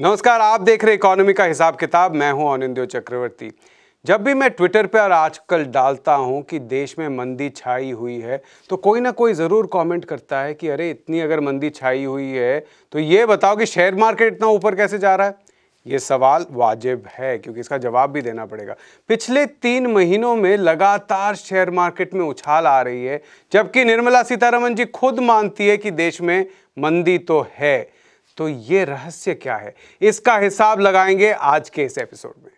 नमस्कार आप देख रहे इकोनॉमी का हिसाब किताब मैं हूं अनिंदो चक्रवर्ती जब भी मैं ट्विटर पर आजकल डालता हूं कि देश में मंदी छाई हुई है तो कोई ना कोई ज़रूर कमेंट करता है कि अरे इतनी अगर मंदी छाई हुई है तो ये बताओ कि शेयर मार्केट इतना ऊपर कैसे जा रहा है ये सवाल वाजिब है क्योंकि इसका जवाब भी देना पड़ेगा पिछले तीन महीनों में लगातार शेयर मार्केट में उछाल आ रही है जबकि निर्मला सीतारमन जी खुद मानती है कि देश में मंदी तो है तो ये रहस्य क्या है इसका हिसाब लगाएंगे आज के इस एपिसोड में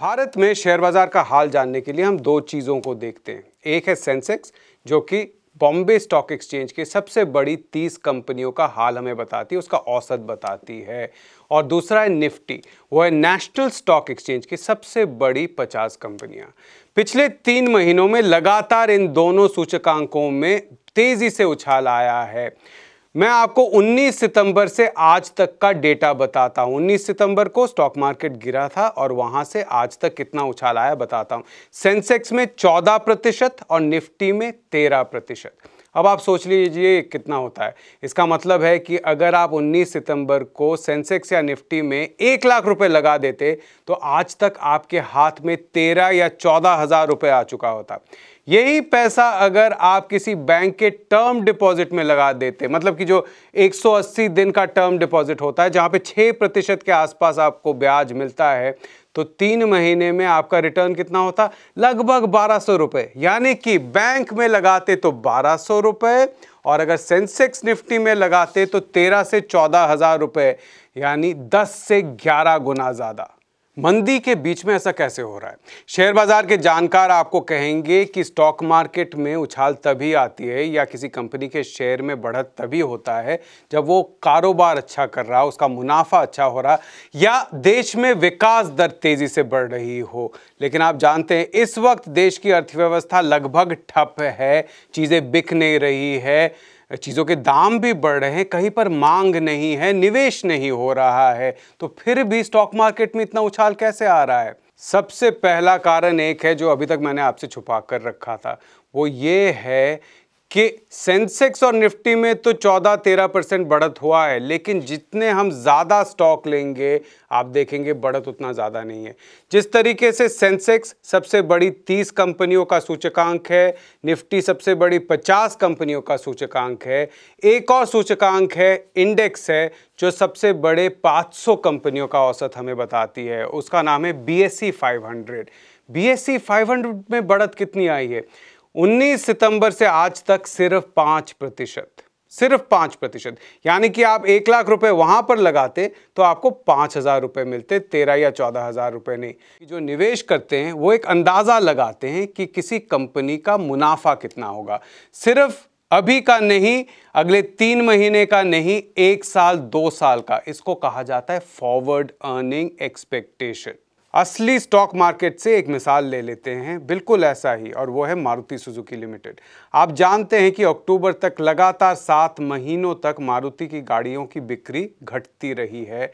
भारत में शेयर बाजार का हाल जानने के लिए हम दो चीज़ों को देखते हैं एक है सेंसेक्स जो कि बॉम्बे स्टॉक एक्सचेंज की सबसे बड़ी तीस कंपनियों का हाल हमें बताती है उसका औसत बताती है और दूसरा है निफ्टी वो है नेशनल स्टॉक एक्सचेंज की सबसे बड़ी पचास कंपनियां पिछले तीन महीनों में लगातार इन दोनों सूचकांकों में तेज़ी से उछाल आया है मैं आपको 19 सितंबर से आज तक का डेटा बताता हूँ 19 सितंबर को स्टॉक मार्केट गिरा था और वहाँ से आज तक कितना उछाल आया बताता हूँ सेंसेक्स में 14 प्रतिशत और निफ्टी में 13 प्रतिशत अब आप सोच लीजिए कितना होता है इसका मतलब है कि अगर आप 19 सितंबर को सेंसेक्स या निफ्टी में एक लाख रुपए लगा देते तो आज तक आपके हाथ में तेरह या चौदह हज़ार रुपये आ चुका होता यही पैसा अगर आप किसी बैंक के टर्म डिपॉजिट में लगा देते मतलब कि जो 180 दिन का टर्म डिपॉजिट होता है जहाँ पे 6 प्रतिशत के आसपास आपको ब्याज मिलता है तो तीन महीने में आपका रिटर्न कितना होता लगभग बारह सौ रुपये यानी कि बैंक में लगाते तो बारह सौ रुपये और अगर सेंसेक्स निफ्टी में लगाते तो तेरह से चौदह हज़ार रुपये यानी दस से ग्यारह गुना ज़्यादा मंदी के बीच में ऐसा कैसे हो रहा है शेयर बाजार के जानकार आपको कहेंगे कि स्टॉक मार्केट में उछाल तभी आती है या किसी कंपनी के शेयर में बढ़त तभी होता है जब वो कारोबार अच्छा कर रहा उसका मुनाफा अच्छा हो रहा या देश में विकास दर तेजी से बढ़ रही हो लेकिन आप जानते हैं इस वक्त देश की अर्थव्यवस्था लगभग ठप है चीज़ें बिक नहीं रही है चीज़ों के दाम भी बढ़ रहे हैं कहीं पर मांग नहीं है निवेश नहीं हो रहा है तो फिर भी स्टॉक मार्केट में इतना उछाल कैसे आ रहा है सबसे पहला कारण एक है जो अभी तक मैंने आपसे छुपा कर रखा था वो ये है कि सेंसेक्स और निफ्टी में तो 14-13 परसेंट बढ़त हुआ है लेकिन जितने हम ज़्यादा स्टॉक लेंगे आप देखेंगे बढ़त उतना ज़्यादा नहीं है जिस तरीके से सेंसेक्स सबसे बड़ी 30 कंपनियों का सूचकांक है निफ्टी सबसे बड़ी 50 कंपनियों का सूचकांक है एक और सूचकांक है इंडेक्स है जो सबसे बड़े 500 कंपनियों का औसत हमें बताती है उसका नाम है B S C B S C में बढ़त कितनी आई है 19 सितंबर से आज तक सिर्फ पांच प्रतिशत सिर्फ पांच प्रतिशत यानी कि आप एक लाख रुपए वहां पर लगाते तो आपको पांच हज़ार रुपये मिलते तेरह या चौदह हज़ार रुपए नहीं जो निवेश करते हैं वो एक अंदाज़ा लगाते हैं कि किसी कंपनी का मुनाफा कितना होगा सिर्फ अभी का नहीं अगले तीन महीने का नहीं एक साल दो साल का इसको कहा जाता है फॉरवर्ड अर्निंग एक्सपेक्टेशन असली स्टॉक मार्केट से एक मिसाल ले लेते हैं बिल्कुल ऐसा ही और वो है मारुति सुजुकी लिमिटेड आप जानते हैं कि अक्टूबर तक लगातार सात महीनों तक मारुति की गाड़ियों की बिक्री घटती रही है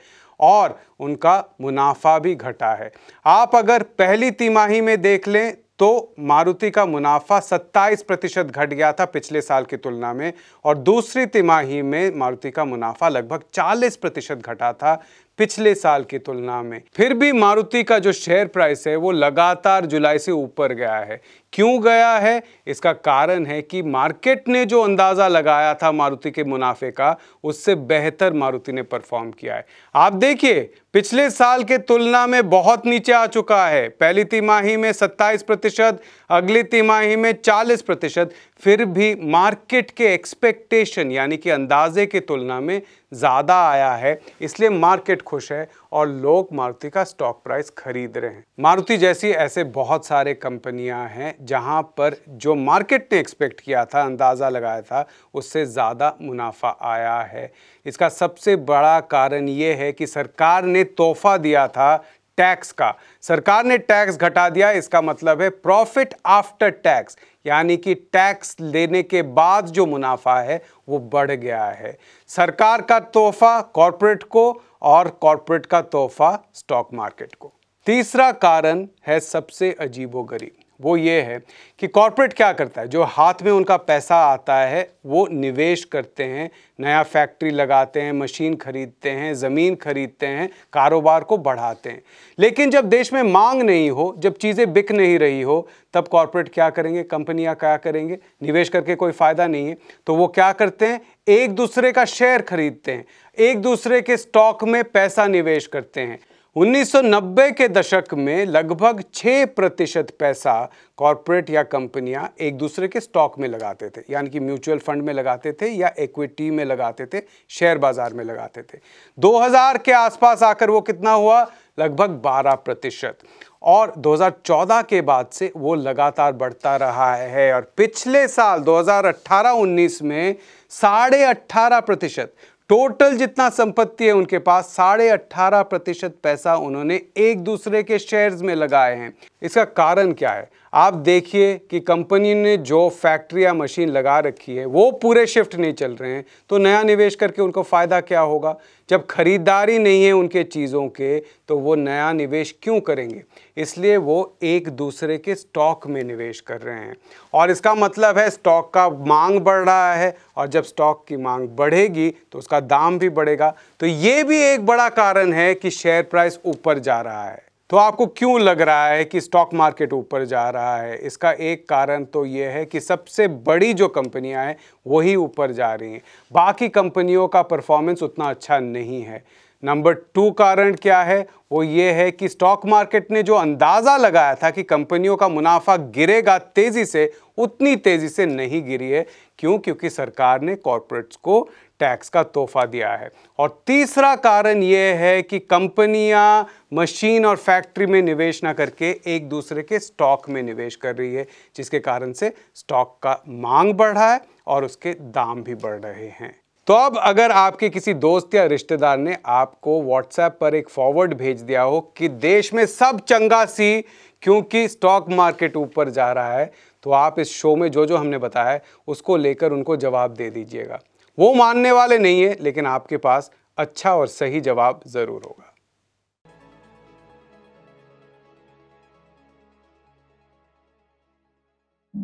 और उनका मुनाफा भी घटा है आप अगर पहली तिमाही में देख लें तो मारुति का मुनाफा 27 प्रतिशत घट गया था पिछले साल की तुलना में और दूसरी तिमाही में मारुति का मुनाफा लगभग 40 प्रतिशत घटा था पिछले साल की तुलना में फिर भी मारुति का जो शेयर प्राइस है वो लगातार जुलाई से ऊपर गया है क्यों गया है इसका कारण है कि मार्केट ने जो अंदाज़ा लगाया था मारुति के मुनाफे का उससे बेहतर मारुति ने परफॉर्म किया है आप देखिए पिछले साल के तुलना में बहुत नीचे आ चुका है पहली तिमाही में 27 प्रतिशत अगली तिमाही में 40 प्रतिशत फिर भी मार्केट के एक्सपेक्टेशन यानी कि अंदाजे की तुलना में ज़्यादा आया है इसलिए मार्केट खुश है और लोग मारुति का स्टॉक प्राइस खरीद रहे हैं मारुति जैसी ऐसे बहुत सारे कंपनियां हैं जहां पर जो मार्केट ने एक्सपेक्ट किया था अंदाज़ा लगाया था उससे ज़्यादा मुनाफा आया है इसका सबसे बड़ा कारण ये है कि सरकार ने तोहफा दिया था टैक्स का सरकार ने टैक्स घटा दिया इसका मतलब है प्रॉफिट आफ्टर टैक्स यानी कि टैक्स लेने के बाद जो मुनाफा है वो बढ़ गया है सरकार का तोहफा कॉरपोरेट को और कॉरपोरेट का तोहफा स्टॉक मार्केट को तीसरा कारण है सबसे अजीबो गरीब वो ये है कि कॉरपोरेट क्या करता है जो हाथ में उनका पैसा आता है वो निवेश करते हैं नया फैक्ट्री लगाते हैं मशीन खरीदते हैं ज़मीन खरीदते हैं कारोबार को बढ़ाते हैं लेकिन जब देश में मांग नहीं हो जब चीज़ें बिक नहीं रही हो तब कॉरपोरेट क्या करेंगे कंपनियां क्या करेंगे निवेश करके कोई फ़ायदा नहीं है तो वो क्या करते हैं एक दूसरे का शेयर खरीदते हैं एक दूसरे के स्टॉक में पैसा निवेश करते हैं 1990 के दशक में लगभग 6 प्रतिशत पैसा कॉरपोरेट या कंपनियां एक दूसरे के स्टॉक में लगाते थे यानी कि म्यूचुअल फंड में लगाते थे या इक्विटी में लगाते थे शेयर बाजार में लगाते थे 2000 के आसपास आकर वो कितना हुआ लगभग 12 प्रतिशत और 2014 के बाद से वो लगातार बढ़ता रहा है और पिछले साल 2018-19 में साढ़े अट्ठारह प्रतिशत टोटल जितना संपत्ति है उनके पास साढ़े अट्ठारह प्रतिशत पैसा उन्होंने एक दूसरे के शेयर्स में लगाए हैं इसका कारण क्या है आप देखिए कि कंपनी ने जो फैक्ट्री या मशीन लगा रखी है वो पूरे शिफ्ट नहीं चल रहे हैं तो नया निवेश करके उनको फ़ायदा क्या होगा जब खरीदारी नहीं है उनके चीज़ों के तो वो नया निवेश क्यों करेंगे इसलिए वो एक दूसरे के स्टॉक में निवेश कर रहे हैं और इसका मतलब है स्टॉक का मांग बढ़ रहा है और जब स्टॉक की मांग बढ़ेगी तो उसका दाम भी बढ़ेगा तो ये भी एक बड़ा कारण है कि शेयर प्राइस ऊपर जा रहा है तो आपको क्यों लग रहा है कि स्टॉक मार्केट ऊपर जा रहा है इसका एक कारण तो ये है कि सबसे बड़ी जो कंपनियां हैं वही ऊपर जा रही हैं बाकी कंपनियों का परफॉर्मेंस उतना अच्छा नहीं है नंबर टू कारण क्या है वो ये है कि स्टॉक मार्केट ने जो अंदाज़ा लगाया था कि कंपनियों का मुनाफा गिरेगा तेज़ी से उतनी तेज़ी से नहीं गिरी है क्यों क्योंकि सरकार ने कॉरपोरेट्स को टैक्स का तोहफा दिया है और तीसरा कारण यह है कि कंपनियां मशीन और फैक्ट्री में निवेश ना करके एक दूसरे के स्टॉक में निवेश कर रही है जिसके कारण से स्टॉक का मांग बढ़ा है और उसके दाम भी बढ़ रहे हैं तो अब अगर आपके किसी दोस्त या रिश्तेदार ने आपको व्हाट्सएप पर एक फॉरवर्ड भेज दिया हो कि देश में सब चंगा सी क्योंकि स्टॉक मार्केट ऊपर जा रहा है तो आप इस शो में जो जो हमने बताया उसको लेकर उनको जवाब दे दीजिएगा वो मानने वाले नहीं है लेकिन आपके पास अच्छा और सही जवाब ज़रूर होगा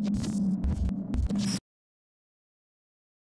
you